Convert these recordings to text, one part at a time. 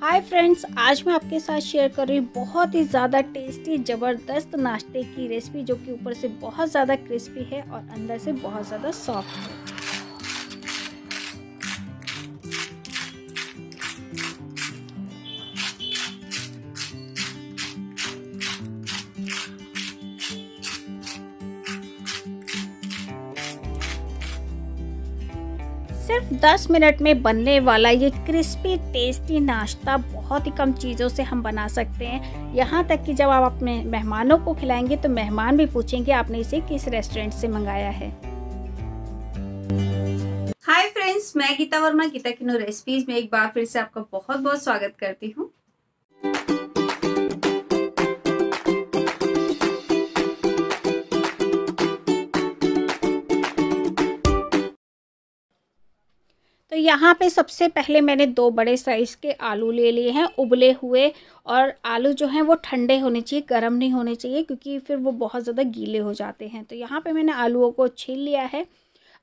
hi friends आज मैं आपके साथ शेयर कर रही हूँ बहुत ही ज़्यादा टेस्टी ज़बरदस्त नाश्ते की रेसिपी जो कि ऊपर से बहुत ज़्यादा क्रिस्पी है और अंदर से बहुत ज़्यादा सॉफ्ट है सिर्फ 10 मिनट में बनने वाला ये क्रिस्पी टेस्टी नाश्ता बहुत ही कम चीज़ों से हम बना सकते हैं यहाँ तक कि जब आप अपने मेहमानों को खिलाएंगे तो मेहमान भी पूछेंगे आपने इसे किस रेस्टोरेंट से मंगाया है हाय फ्रेंड्स मैं गीता वर्मा गीता किनो रेसिपीज में एक बार फिर से आपका बहुत बहुत स्वागत करती हूँ तो यहाँ पे सबसे पहले मैंने दो बड़े साइज़ के आलू ले लिए हैं उबले हुए और आलू जो हैं वो ठंडे होने चाहिए गर्म नहीं होने चाहिए क्योंकि फिर वो बहुत ज़्यादा गीले हो जाते हैं तो यहाँ पे मैंने आलूओं को छील लिया है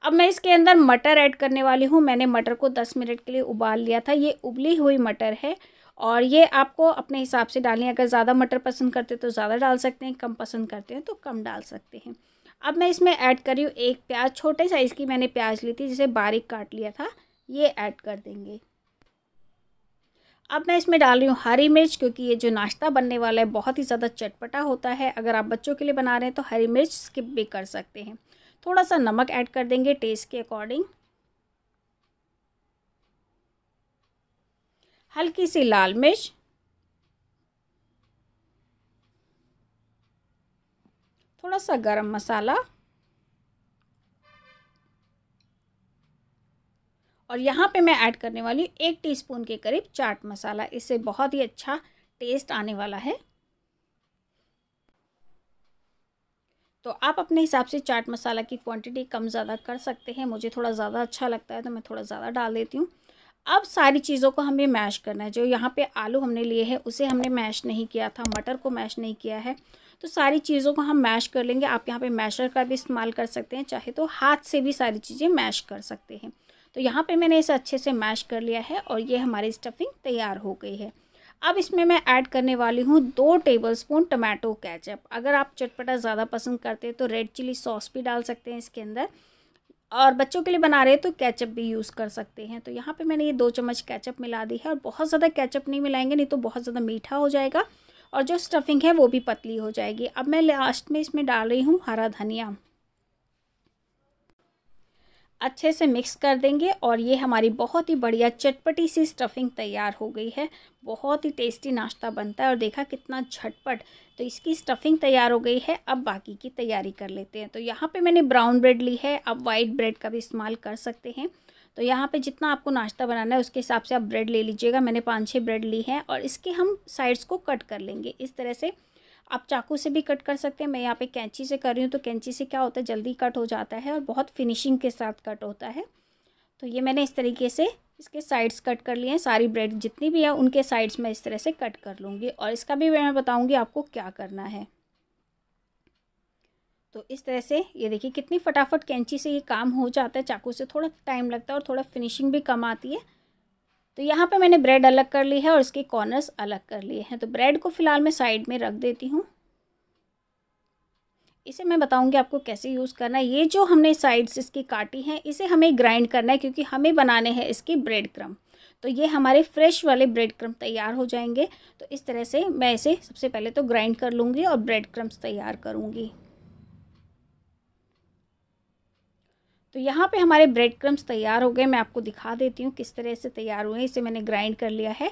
अब मैं इसके अंदर मटर ऐड करने वाली हूँ मैंने मटर को दस मिनट के लिए उबाल लिया था ये उबली हुई मटर है और ये आपको अपने हिसाब से डालनी अगर ज़्यादा मटर पसंद करते तो ज़्यादा डाल सकते हैं कम पसंद करते हैं तो कम डाल सकते हैं अब मैं इसमें ऐड कर रही हूँ एक प्याज छोटे साइज़ की मैंने प्याज ली थी जिसे बारीक काट लिया था ये ऐड कर देंगे अब मैं इसमें डाल रही हूँ हरी मिर्च क्योंकि ये जो नाश्ता बनने वाला है बहुत ही ज़्यादा चटपटा होता है अगर आप बच्चों के लिए बना रहे हैं तो हरी मिर्च स्किप भी कर सकते हैं थोड़ा सा नमक ऐड कर देंगे टेस्ट के अकॉर्डिंग हल्की सी लाल मिर्च थोड़ा सा गरम मसाला और यहाँ पे मैं ऐड करने वाली हूँ एक टीस्पून के करीब चाट मसाला इससे बहुत ही अच्छा टेस्ट आने वाला है तो आप अपने हिसाब से चाट मसाला की क्वांटिटी कम ज़्यादा कर सकते हैं मुझे थोड़ा ज़्यादा अच्छा लगता है तो मैं थोड़ा ज़्यादा डाल देती हूँ अब सारी चीज़ों को हमें मैश करना है जो यहाँ पे आलू हमने लिए हैं उसे हमने मैश नहीं किया था मटर को मैश नहीं किया है तो सारी चीज़ों को हम मैश कर लेंगे आप यहाँ पे मैशर का भी इस्तेमाल कर सकते हैं चाहे तो हाथ से भी सारी चीज़ें मैश कर सकते हैं तो यहाँ पे मैंने इसे अच्छे से मैश कर लिया है और ये हमारी स्टफिंग तैयार हो गई है अब इसमें मैं ऐड करने वाली हूँ दो टेबलस्पून टमाटो केचप अगर आप चटपटा ज़्यादा पसंद करते हैं तो रेड चिली सॉस भी डाल सकते हैं इसके अंदर और बच्चों के लिए बना रहे हैं तो केचप भी यूज़ कर सकते हैं तो यहाँ पे मैंने ये दो चम्मच केचप मिला दी है और बहुत ज़्यादा केचप नहीं मिलाएंगे नहीं तो बहुत ज़्यादा मीठा हो जाएगा और जो स्टफिंग है वो भी पतली हो जाएगी अब मैं लास्ट में इसमें डाल रही हूँ हरा धनिया अच्छे से मिक्स कर देंगे और ये हमारी बहुत ही बढ़िया चटपटी सी स्टफिंग तैयार हो गई है बहुत ही टेस्टी नाश्ता बनता है और देखा कितना झटपट तो इसकी स्टफिंग तैयार हो गई है अब बाकी की तैयारी कर लेते हैं तो यहाँ पे मैंने ब्राउन ब्रेड ली है आप वाइट ब्रेड का भी इस्तेमाल कर सकते हैं तो यहाँ पर जितना आपको नाश्ता बनाना है उसके हिसाब से आप ब्रेड ले लीजिएगा मैंने पाँच छः ब्रेड ली है और इसके हम साइड्स को कट कर लेंगे इस तरह से आप चाकू से भी कट कर सकते हैं मैं यहाँ पे कैंची से कर रही हूँ तो कैंची से क्या होता है जल्दी कट हो जाता है और बहुत फिनिशिंग के साथ कट होता है तो ये मैंने इस तरीके से इसके साइड्स कट कर लिए हैं सारी ब्रेड जितनी भी है उनके साइड्स मैं इस तरह से कट कर लूँगी और इसका भी मैं बताऊँगी आपको क्या करना है तो इस तरह से ये देखिए कितनी फटाफट कैंची से ये काम हो जाता है चाकू से थोड़ा टाइम लगता है और थोड़ा फिनिशिंग भी कम आती है तो यहाँ पे मैंने ब्रेड अलग कर ली है और इसके कॉर्नर्स अलग कर लिए हैं तो ब्रेड को फ़िलहाल मैं साइड में रख देती हूँ इसे मैं बताऊँगी आपको कैसे यूज़ करना है ये जो हमने साइड्स इसकी काटी हैं इसे हमें ग्राइंड करना है क्योंकि हमें बनाने हैं इसके ब्रेड क्रम तो ये हमारे फ्रेश वाले ब्रेड क्रम तैयार हो जाएंगे तो इस तरह से मैं इसे सबसे पहले तो ग्राइंड कर लूँगी और ब्रेड क्रम्स तैयार करूँगी तो यहाँ पे हमारे ब्रेड क्रम्स तैयार हो गए मैं आपको दिखा देती हूँ किस तरह से तैयार हुए इसे मैंने ग्राइंड कर लिया है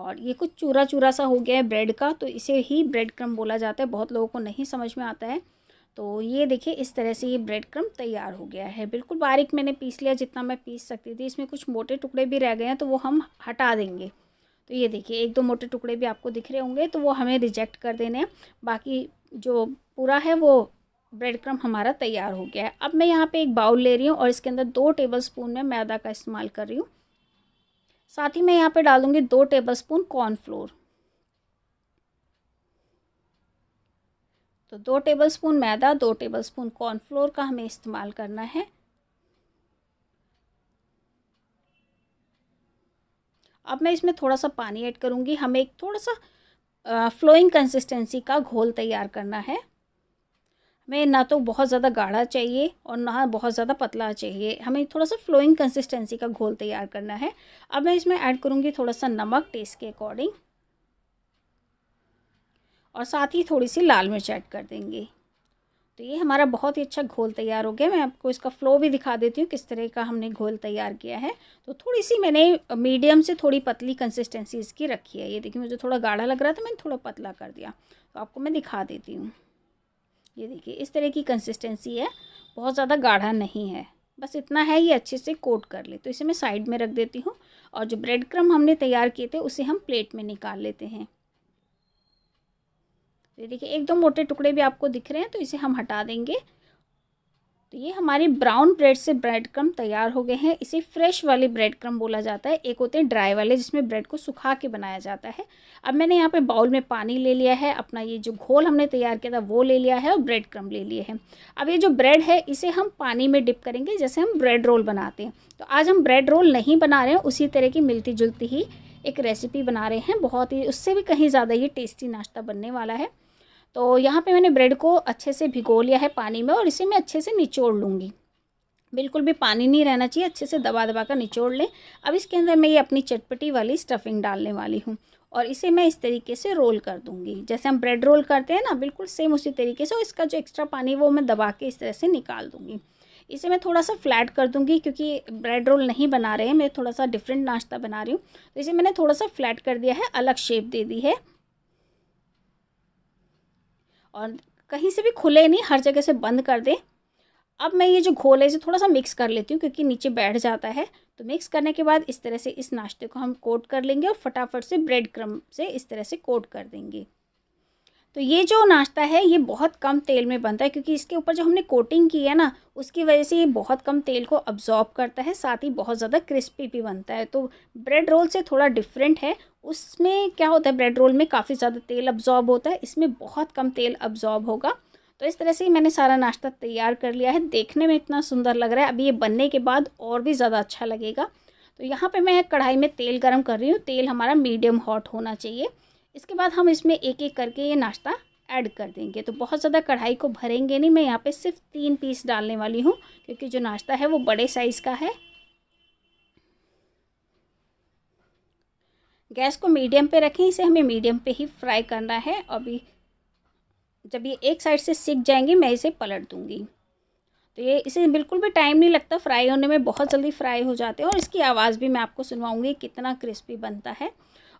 और ये कुछ चूरा चूरा सा हो गया है ब्रेड का तो इसे ही ब्रेड क्रम बोला जाता है बहुत लोगों को नहीं समझ में आता है तो ये देखिए इस तरह से ये ब्रेड क्रम तैयार हो गया है बिल्कुल बारीक मैंने पीस लिया जितना मैं पीस सकती थी इसमें कुछ मोटे टुकड़े भी रह गए हैं तो वो हम हटा देंगे तो ये देखिए एक दो मोटे टुकड़े भी आपको दिख रहे होंगे तो वो हमें रिजेक्ट कर देने हैं बाकी जो पूरा है वो ब्रेड क्रम हमारा तैयार हो गया है अब मैं यहाँ पे एक बाउल ले रही हूँ और इसके अंदर दो टेबल स्पून में मैदा का इस्तेमाल कर रही हूँ साथ ही मैं यहाँ पे डालूँगी दो टेबल स्पून कॉर्नफ्लोर तो दो टेबल स्पून मैदा दो टेबल स्पून कॉर्नफ्लोर का हमें इस्तेमाल करना है अब मैं इसमें थोड़ा सा पानी ऐड करूँगी हमें एक थोड़ा सा फ्लोइंग कंसिस्टेंसी का घोल तैयार करना है हमें ना तो बहुत ज़्यादा गाढ़ा चाहिए और ना बहुत ज़्यादा पतला चाहिए हमें थोड़ा सा फ्लोइंग कंसिस्टेंसी का घोल तैयार करना है अब मैं इसमें ऐड करूँगी थोड़ा सा नमक टेस्ट के अकॉर्डिंग और साथ ही थोड़ी सी लाल मिर्च ऐड कर देंगे तो ये हमारा बहुत ही अच्छा घोल तैयार हो गया मैं आपको इसका फ़्लो भी दिखा देती हूँ किस तरह का हमने घोल तैयार किया है तो थोड़ी सी मैंने मीडियम से थोड़ी पतली कंसिस्टेंसी इसकी रखी है ये देखिए मुझे थोड़ा गाढ़ा लग रहा था मैंने थोड़ा पतला कर दिया तो आपको मैं दिखा देती हूँ ये देखिए इस तरह की कंसिस्टेंसी है बहुत ज़्यादा गाढ़ा नहीं है बस इतना है ये अच्छे से कोट कर ले तो इसे मैं साइड में रख देती हूँ और जो ब्रेड क्रम हमने तैयार किए थे उसे हम प्लेट में निकाल लेते हैं ये देखिए एक दो मोटे टुकड़े भी आपको दिख रहे हैं तो इसे हम हटा देंगे तो ये हमारे ब्राउन ब्रेड से ब्रेड क्रम तैयार हो गए हैं इसे फ्रेश वाले ब्रेड क्रम बोला जाता है एक होते हैं ड्राई वाले जिसमें ब्रेड को सुखा के बनाया जाता है अब मैंने यहाँ पे बाउल में पानी ले लिया है अपना ये जो घोल हमने तैयार किया था वो ले लिया है और ब्रेड क्रम ले लिए हैं अब ये जो ब्रेड है इसे हम पानी में डिप करेंगे जैसे हम ब्रेड रोल बनाते हैं तो आज हम ब्रेड रोल नहीं बना रहे हैं उसी तरह की मिलती जुलती ही एक रेसिपी बना रहे हैं बहुत ही उससे भी कहीं ज़्यादा ये टेस्टी नाश्ता बनने वाला है तो यहाँ पे मैंने ब्रेड को अच्छे से भिगो लिया है पानी में और इसे मैं अच्छे से निचोड़ लूँगी बिल्कुल भी पानी नहीं रहना चाहिए अच्छे से दबा दबा कर निचोड़ लें अब इसके अंदर मैं ये अपनी चटपटी वाली स्टफिंग डालने वाली हूँ और इसे मैं इस तरीके से रोल कर दूँगी जैसे हम ब्रेड रोल करते हैं ना बिल्कुल सेम उसी तरीके से और इसका जो एक्स्ट्रा पानी वो मैं दबा के इस तरह से निकाल दूँगी इसे मैं थोड़ा सा फ्लैट कर दूँगी क्योंकि ब्रेड रोल नहीं बना रहे हैं मैं थोड़ा सा डिफरेंट नाश्ता बना रही हूँ तो इसे मैंने थोड़ा सा फ्लैट कर दिया है अलग शेप दे दी है और कहीं से भी खुले नहीं हर जगह से बंद कर दें अब मैं ये जो घोल है इसे थोड़ा सा मिक्स कर लेती हूँ क्योंकि नीचे बैठ जाता है तो मिक्स करने के बाद इस तरह से इस नाश्ते को हम कोट कर लेंगे और फटाफट से ब्रेड क्रम से इस तरह से कोट कर देंगे तो ये जो नाश्ता है ये बहुत कम तेल में बनता है क्योंकि इसके ऊपर जो हमने कोटिंग की है ना उसकी वजह से ये बहुत कम तेल को अब्जॉर्ब करता है साथ ही बहुत ज़्यादा क्रिस्पी भी बनता है तो ब्रेड रोल से थोड़ा डिफरेंट है उसमें क्या होता है ब्रेड रोल में काफ़ी ज़्यादा तेल अब्जॉर्ब होता है इसमें बहुत कम तेल अब्जॉर्ब होगा तो इस तरह से ही मैंने सारा नाश्ता तैयार कर लिया है देखने में इतना सुंदर लग रहा है अभी ये बनने के बाद और भी ज़्यादा अच्छा लगेगा तो यहाँ पे मैं कढ़ाई में तेल गरम कर रही हूँ तेल हमारा मीडियम हॉट होना चाहिए इसके बाद हम इसमें एक एक करके ये नाश्ता ऐड कर देंगे तो बहुत ज़्यादा कढ़ाई को भरेंगे नहीं मैं यहाँ पर सिर्फ तीन पीस डालने वाली हूँ क्योंकि जो नाश्ता है वो बड़े साइज़ का है गैस को मीडियम पे रखें इसे हमें मीडियम पे ही फ्राई करना है अभी जब ये एक साइड से सीख जाएंगे मैं इसे पलट दूँगी तो ये इसे बिल्कुल भी टाइम नहीं लगता फ्राई होने में बहुत जल्दी फ्राई हो जाते हैं और इसकी आवाज़ भी मैं आपको सुनवाऊँगी कितना क्रिस्पी बनता है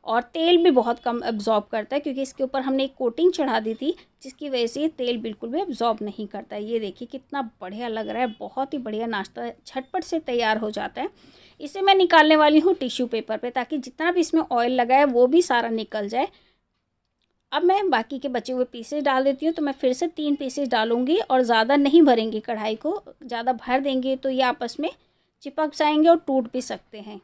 और तेल भी बहुत कम एब्ज़ॉर्ब करता है क्योंकि इसके ऊपर हमने एक कोटिंग चढ़ा दी थी जिसकी वजह से तेल बिल्कुल भी एब्ज़ॉर्ब नहीं करता है ये देखिए कितना बढ़िया लग रहा है बहुत ही बढ़िया नाश्ता झटपट से तैयार हो जाता है इसे मैं निकालने वाली हूँ टिश्यू पेपर पे ताकि जितना भी इसमें ऑयल लगा है वो भी सारा निकल जाए अब मैं बाकी के बचे हुए पीसेस डाल देती हूँ तो मैं फिर से तीन पीसेस डालूंगी और ज़्यादा नहीं भरेंगे कढ़ाई को ज़्यादा भर देंगे तो ये आपस में चिपक जाएंगे और टूट भी सकते हैं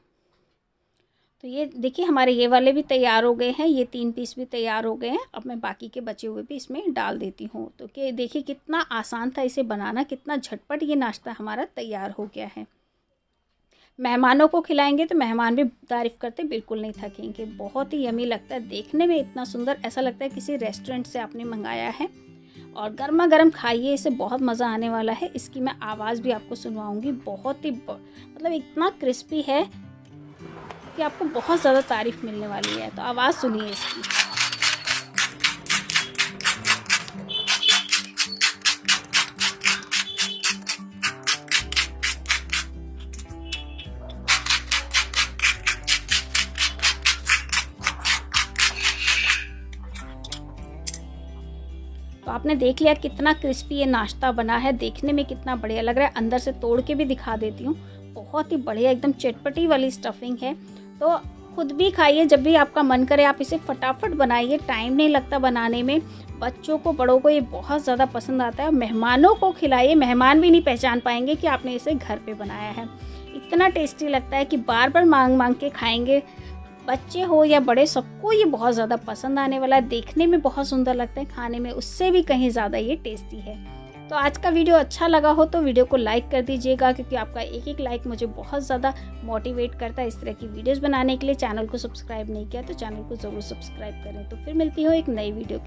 तो ये देखिए हमारे ये वाले भी तैयार हो गए हैं ये तीन पीस भी तैयार हो गए हैं अब मैं बाकी के बचे हुए भी इसमें डाल देती हूँ तो कि देखिए कितना आसान था इसे बनाना कितना झटपट ये नाश्ता हमारा तैयार हो गया है मेहमानों को खिलाएंगे तो मेहमान भी तारीफ़ करते बिल्कुल नहीं थकेंगे बहुत ही यमी लगता है देखने में इतना सुंदर ऐसा लगता है किसी रेस्टोरेंट से आपने मंगाया है और गर्मा गर्म खाइए इसे बहुत मज़ा आने वाला है इसकी मैं आवाज़ भी आपको सुनवाऊंगी बहुत ही मतलब इतना क्रिस्पी है इसकी आपको बहुत ज़्यादा तारीफ़ मिलने वाली है तो आवाज़ सुनिए इसकी तो आपने देख लिया कितना क्रिस्पी ये नाश्ता बना है देखने में कितना बढ़िया लग रहा है अंदर से तोड़ के भी दिखा देती हूँ बहुत ही बढ़िया एकदम चटपटी वाली स्टफिंग है तो खुद भी खाइए जब भी आपका मन करे आप इसे फटाफट बनाइए टाइम नहीं लगता बनाने में बच्चों को बड़ों को ये बहुत ज़्यादा पसंद आता है मेहमानों को खिलाइए मेहमान भी नहीं पहचान पाएंगे कि आपने इसे घर पे बनाया है इतना टेस्टी लगता है कि बार बार मांग मांग के खाएंगे बच्चे हो या बड़े सबको ये बहुत ज़्यादा पसंद आने वाला है देखने में बहुत सुंदर लगता है खाने में उससे भी कहीं ज़्यादा ये टेस्टी है तो आज का वीडियो अच्छा लगा हो तो वीडियो को लाइक कर दीजिएगा क्योंकि आपका एक एक लाइक मुझे बहुत ज़्यादा मोटिवेट करता है इस तरह की वीडियोस बनाने के लिए चैनल को सब्सक्राइब नहीं किया तो चैनल को ज़रूर सब्सक्राइब करें तो फिर मिलती हो एक नई वीडियो के